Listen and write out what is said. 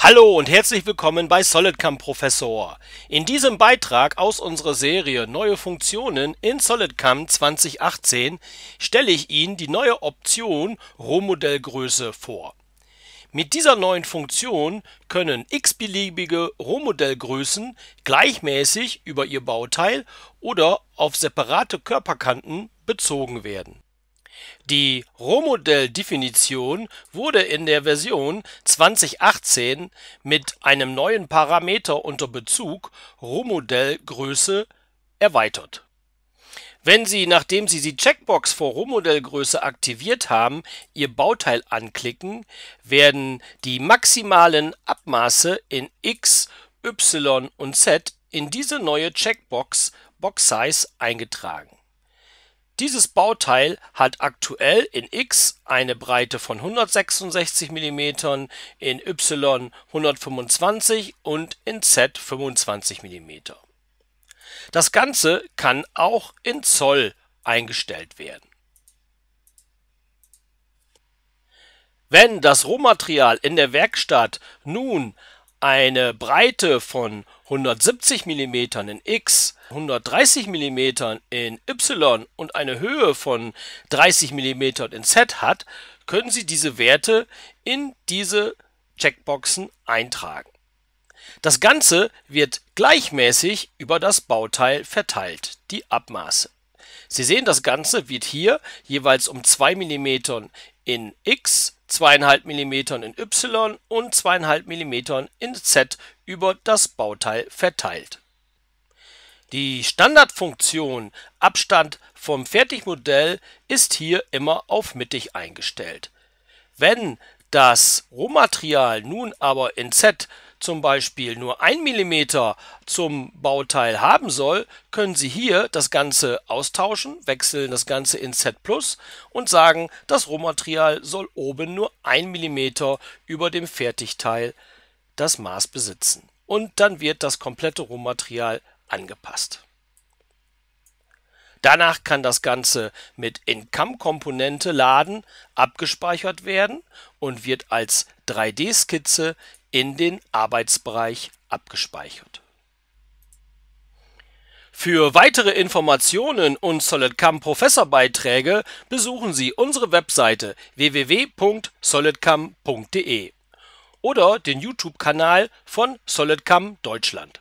Hallo und herzlich willkommen bei SolidCAM Professor. In diesem Beitrag aus unserer Serie Neue Funktionen in SolidCAM 2018 stelle ich Ihnen die neue Option Rohmodellgröße vor. Mit dieser neuen Funktion können x-beliebige Rohmodellgrößen gleichmäßig über ihr Bauteil oder auf separate Körperkanten bezogen werden. Die Rohmodell-Definition wurde in der Version 2018 mit einem neuen Parameter unter Bezug Rohmodellgröße erweitert. Wenn Sie, nachdem Sie die Checkbox vor Rohmodellgröße aktiviert haben, Ihr Bauteil anklicken, werden die maximalen Abmaße in X, Y und Z in diese neue Checkbox Box Size eingetragen. Dieses Bauteil hat aktuell in X eine Breite von 166 mm, in Y 125 und in Z 25 mm. Das Ganze kann auch in Zoll eingestellt werden. Wenn das Rohmaterial in der Werkstatt nun eine Breite von 170 mm in X, 130 mm in Y und eine Höhe von 30 mm in Z hat, können Sie diese Werte in diese Checkboxen eintragen. Das Ganze wird gleichmäßig über das Bauteil verteilt, die Abmaße. Sie sehen, das Ganze wird hier jeweils um 2 mm in X 2,5 mm in Y und 2,5 mm in Z über das Bauteil verteilt. Die Standardfunktion Abstand vom Fertigmodell ist hier immer auf mittig eingestellt. Wenn das Rohmaterial nun aber in Z zum Beispiel nur 1 mm zum Bauteil haben soll, können Sie hier das Ganze austauschen, wechseln das Ganze in Z Plus und sagen, das Rohmaterial soll oben nur 1 mm über dem Fertigteil das Maß besitzen. Und dann wird das komplette Rohmaterial angepasst. Danach kann das Ganze mit Income-Komponente laden, abgespeichert werden und wird als 3D-Skizze in den Arbeitsbereich abgespeichert. Für weitere Informationen und SolidCAM Professorbeiträge besuchen Sie unsere Webseite www.solidcam.de oder den YouTube-Kanal von SolidCAM Deutschland.